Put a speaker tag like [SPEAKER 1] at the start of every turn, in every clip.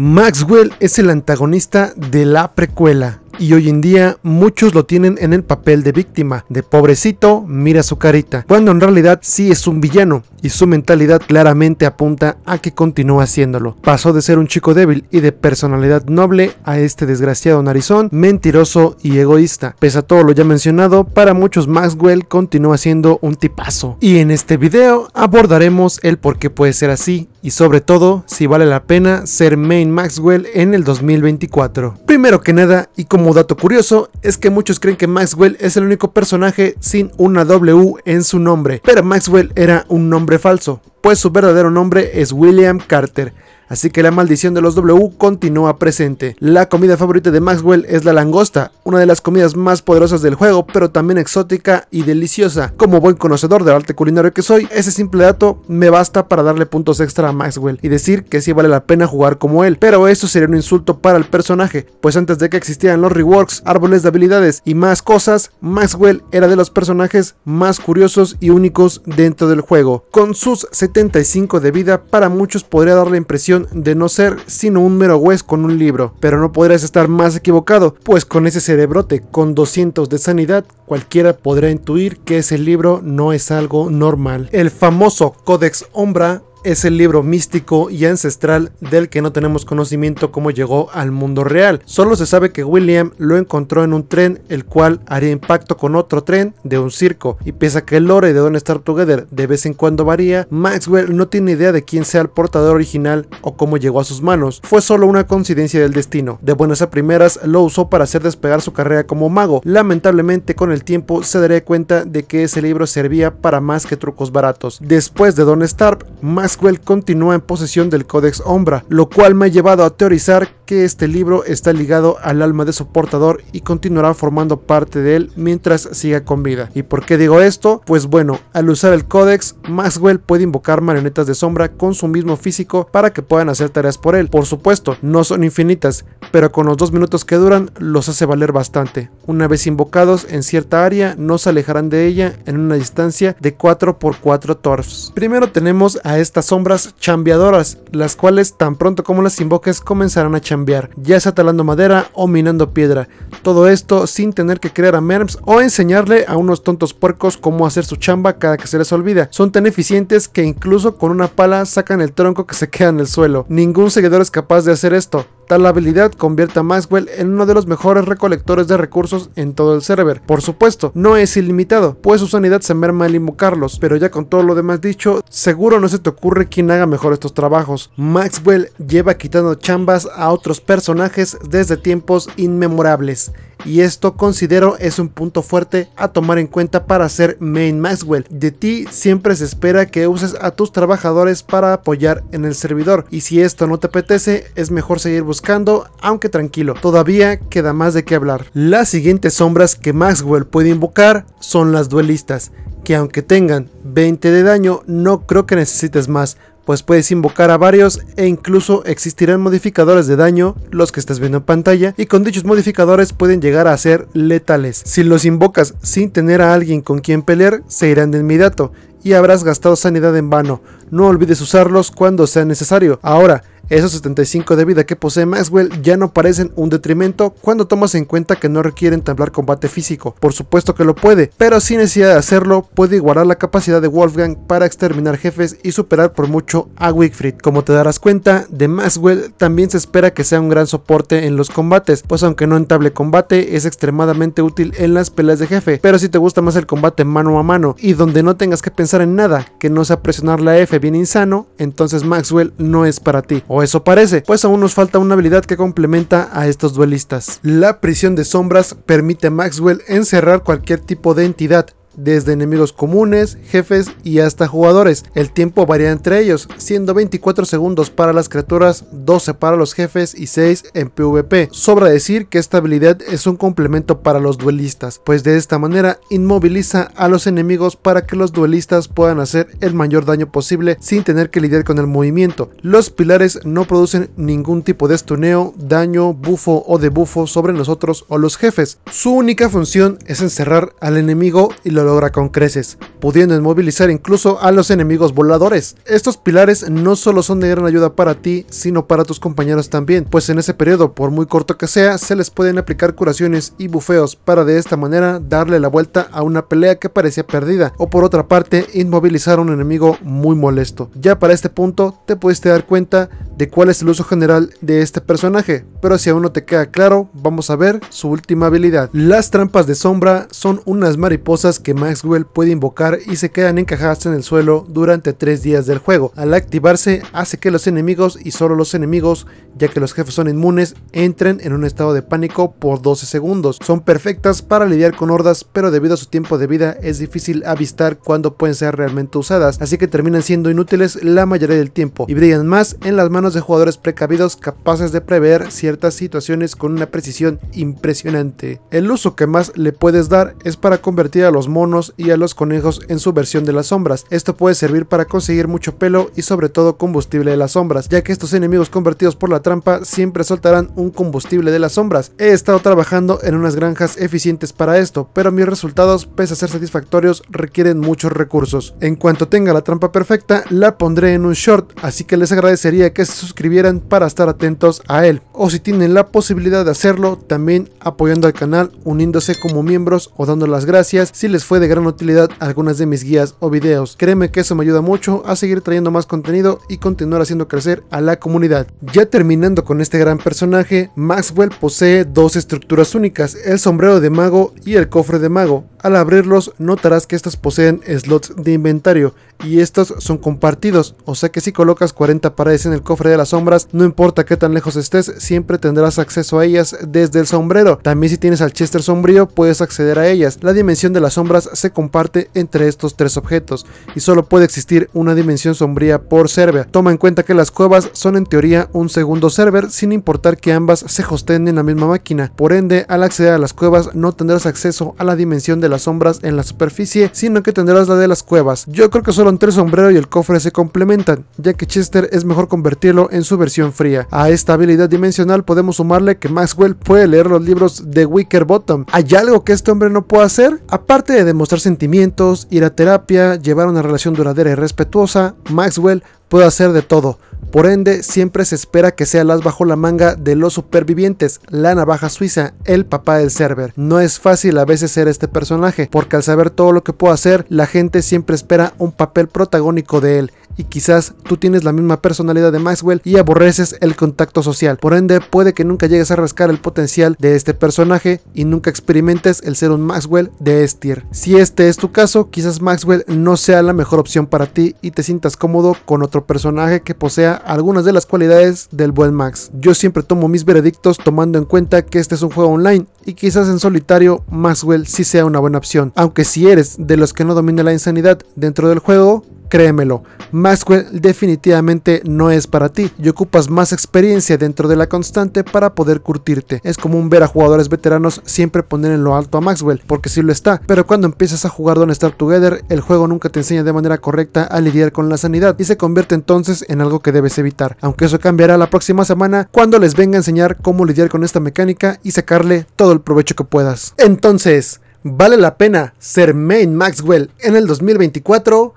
[SPEAKER 1] Maxwell es el antagonista de la precuela, y hoy en día muchos lo tienen en el papel de víctima, de pobrecito, mira su carita, cuando en realidad sí es un villano y su mentalidad claramente apunta a que continúa haciéndolo. Pasó de ser un chico débil y de personalidad noble a este desgraciado narizón, mentiroso y egoísta. Pese a todo lo ya mencionado, para muchos Maxwell continúa siendo un tipazo. Y en este video abordaremos el por qué puede ser así y sobre todo si vale la pena ser Main Maxwell en el 2024. Primero que nada y como como dato curioso, es que muchos creen que Maxwell es el único personaje sin una W en su nombre, pero Maxwell era un nombre falso, pues su verdadero nombre es William Carter, Así que la maldición de los W continúa presente. La comida favorita de Maxwell es la langosta, una de las comidas más poderosas del juego, pero también exótica y deliciosa. Como buen conocedor del arte culinario que soy, ese simple dato me basta para darle puntos extra a Maxwell y decir que sí vale la pena jugar como él, pero eso sería un insulto para el personaje, pues antes de que existieran los reworks, árboles de habilidades y más cosas, Maxwell era de los personajes más curiosos y únicos dentro del juego. Con sus 75 de vida, para muchos podría dar la impresión de no ser sino un mero hueso con un libro, pero no podrías estar más equivocado, pues con ese cerebrote con 200 de sanidad, cualquiera podrá intuir que ese libro no es algo normal. El famoso Codex Ombra es el libro místico y ancestral del que no tenemos conocimiento cómo llegó al mundo real. Solo se sabe que William lo encontró en un tren, el cual haría impacto con otro tren de un circo. Y pese a que el lore de Don't Star Together de vez en cuando varía, Maxwell no tiene idea de quién sea el portador original o cómo llegó a sus manos. Fue solo una coincidencia del destino. De buenas a primeras lo usó para hacer despegar su carrera como mago. Lamentablemente con el tiempo se daría cuenta de que ese libro servía para más que trucos baratos. Después de Don start Maxwell continúa en posesión del códex Ombra, lo cual me ha llevado a teorizar que este libro está ligado al alma de su portador y continuará formando parte de él mientras siga con vida. ¿Y por qué digo esto? Pues bueno, al usar el códex, Maxwell puede invocar marionetas de sombra con su mismo físico para que puedan hacer tareas por él. Por supuesto, no son infinitas, pero con los dos minutos que duran los hace valer bastante. Una vez invocados en cierta área, no se alejarán de ella en una distancia de 4 x 4 torfs. Primero tenemos a esta sombras chambeadoras, las cuales tan pronto como las invoques comenzarán a chambear, ya sea talando madera o minando piedra. Todo esto sin tener que crear a merms o enseñarle a unos tontos puercos cómo hacer su chamba cada que se les olvida. Son tan eficientes que incluso con una pala sacan el tronco que se queda en el suelo. Ningún seguidor es capaz de hacer esto. Tal habilidad convierte a Maxwell en uno de los mejores recolectores de recursos en todo el server. Por supuesto, no es ilimitado, pues su sanidad se merma al invocarlos, pero ya con todo lo demás dicho, seguro no se te ocurre quién haga mejor estos trabajos. Maxwell lleva quitando chambas a otros personajes desde tiempos inmemorables y esto considero es un punto fuerte a tomar en cuenta para ser main Maxwell. De ti siempre se espera que uses a tus trabajadores para apoyar en el servidor y si esto no te apetece es mejor seguir buscando aunque tranquilo, todavía queda más de qué hablar. Las siguientes sombras que Maxwell puede invocar son las duelistas, que aunque tengan 20 de daño no creo que necesites más, pues puedes invocar a varios e incluso existirán modificadores de daño, los que estás viendo en pantalla, y con dichos modificadores pueden llegar a ser letales. Si los invocas sin tener a alguien con quien pelear, se irán de inmediato y habrás gastado sanidad en vano. No olvides usarlos cuando sea necesario. Ahora, esos 75 de vida que posee Maxwell ya no parecen un detrimento cuando tomas en cuenta que no requiere entablar combate físico. Por supuesto que lo puede, pero sin necesidad de hacerlo puede igualar la capacidad de Wolfgang para exterminar jefes y superar por mucho a Wickfried. Como te darás cuenta, de Maxwell también se espera que sea un gran soporte en los combates, pues aunque no entable combate, es extremadamente útil en las peleas de jefe, pero si te gusta más el combate mano a mano y donde no tengas que pensar en nada, que no sea presionar la F bien insano, entonces Maxwell no es para ti eso parece, pues aún nos falta una habilidad que complementa a estos duelistas. La prisión de sombras permite a Maxwell encerrar cualquier tipo de entidad, desde enemigos comunes, jefes y hasta jugadores. El tiempo varía entre ellos, siendo 24 segundos para las criaturas, 12 para los jefes y 6 en PvP. Sobra decir que esta habilidad es un complemento para los duelistas, pues de esta manera inmoviliza a los enemigos para que los duelistas puedan hacer el mayor daño posible sin tener que lidiar con el movimiento. Los pilares no producen ningún tipo de estuneo, daño, bufo o debufo sobre nosotros o los jefes. Su única función es encerrar al enemigo y lo obra con creces pudiendo inmovilizar incluso a los enemigos voladores. Estos pilares no solo son de gran ayuda para ti, sino para tus compañeros también, pues en ese periodo, por muy corto que sea, se les pueden aplicar curaciones y bufeos para de esta manera darle la vuelta a una pelea que parecía perdida, o por otra parte, inmovilizar a un enemigo muy molesto. Ya para este punto, te pudiste dar cuenta de cuál es el uso general de este personaje, pero si aún no te queda claro, vamos a ver su última habilidad. Las trampas de sombra son unas mariposas que Maxwell puede invocar y se quedan encajadas en el suelo durante 3 días del juego. Al activarse hace que los enemigos y solo los enemigos, ya que los jefes son inmunes, entren en un estado de pánico por 12 segundos. Son perfectas para lidiar con hordas, pero debido a su tiempo de vida es difícil avistar cuándo pueden ser realmente usadas, así que terminan siendo inútiles la mayoría del tiempo y brillan más en las manos de jugadores precavidos capaces de prever ciertas situaciones con una precisión impresionante. El uso que más le puedes dar es para convertir a los monos y a los conejos en su versión de las sombras. Esto puede servir para conseguir mucho pelo y sobre todo combustible de las sombras, ya que estos enemigos convertidos por la trampa siempre soltarán un combustible de las sombras. He estado trabajando en unas granjas eficientes para esto, pero mis resultados, pese a ser satisfactorios, requieren muchos recursos. En cuanto tenga la trampa perfecta, la pondré en un short, así que les agradecería que se suscribieran para estar atentos a él. O si tienen la posibilidad de hacerlo, también apoyando al canal, uniéndose como miembros o dando las gracias si les fue de gran utilidad alguna de mis guías o videos. Créeme que eso me ayuda mucho a seguir trayendo más contenido y continuar haciendo crecer a la comunidad. Ya terminando con este gran personaje, Maxwell posee dos estructuras únicas, el sombrero de mago y el cofre de mago. Al abrirlos notarás que estas poseen slots de inventario y estos son compartidos, o sea que si colocas 40 paredes en el cofre de las sombras, no importa qué tan lejos estés, siempre tendrás acceso a ellas desde el sombrero. También si tienes al Chester sombrío puedes acceder a ellas. La dimensión de las sombras se comparte entre estos tres objetos y solo puede existir una dimensión sombría por server. Toma en cuenta que las cuevas son en teoría un segundo server sin importar que ambas se hosteen en la misma máquina. Por ende, al acceder a las cuevas no tendrás acceso a la dimensión de las sombras en la superficie, sino que tendrás la de las cuevas. Yo creo que solo entre el sombrero y el cofre se complementan, ya que Chester es mejor convertirlo en su versión fría. A esta habilidad dimensional podemos sumarle que Maxwell puede leer los libros de Bottom, ¿Hay algo que este hombre no pueda hacer? Aparte de demostrar sentimientos, ir a terapia, llevar una relación duradera y respetuosa, Maxwell puede hacer de todo. Por ende, siempre se espera que sea las bajo la manga de los supervivientes, la navaja suiza, el papá del server. No es fácil a veces ser este personaje, porque al saber todo lo que puede hacer, la gente siempre espera un papel protagónico de él y quizás tú tienes la misma personalidad de Maxwell y aborreces el contacto social. Por ende, puede que nunca llegues a rascar el potencial de este personaje y nunca experimentes el ser un Maxwell de Estir. Si este es tu caso, quizás Maxwell no sea la mejor opción para ti y te sientas cómodo con otro personaje que posea algunas de las cualidades del buen Max. Yo siempre tomo mis veredictos tomando en cuenta que este es un juego online y quizás en solitario Maxwell sí sea una buena opción. Aunque si eres de los que no domina la insanidad dentro del juego, Créemelo, Maxwell definitivamente no es para ti y ocupas más experiencia dentro de la constante para poder curtirte. Es común ver a jugadores veteranos siempre poner en lo alto a Maxwell, porque sí lo está, pero cuando empiezas a jugar Don't Start Together, el juego nunca te enseña de manera correcta a lidiar con la sanidad y se convierte entonces en algo que debes evitar, aunque eso cambiará la próxima semana cuando les venga a enseñar cómo lidiar con esta mecánica y sacarle todo el provecho que puedas. Entonces, ¿vale la pena ser Main Maxwell en el 2024?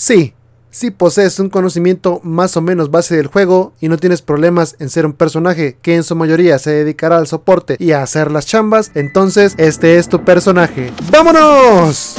[SPEAKER 1] Sí, si posees un conocimiento más o menos base del juego y no tienes problemas en ser un personaje que en su mayoría se dedicará al soporte y a hacer las chambas, entonces este es tu personaje. ¡Vámonos!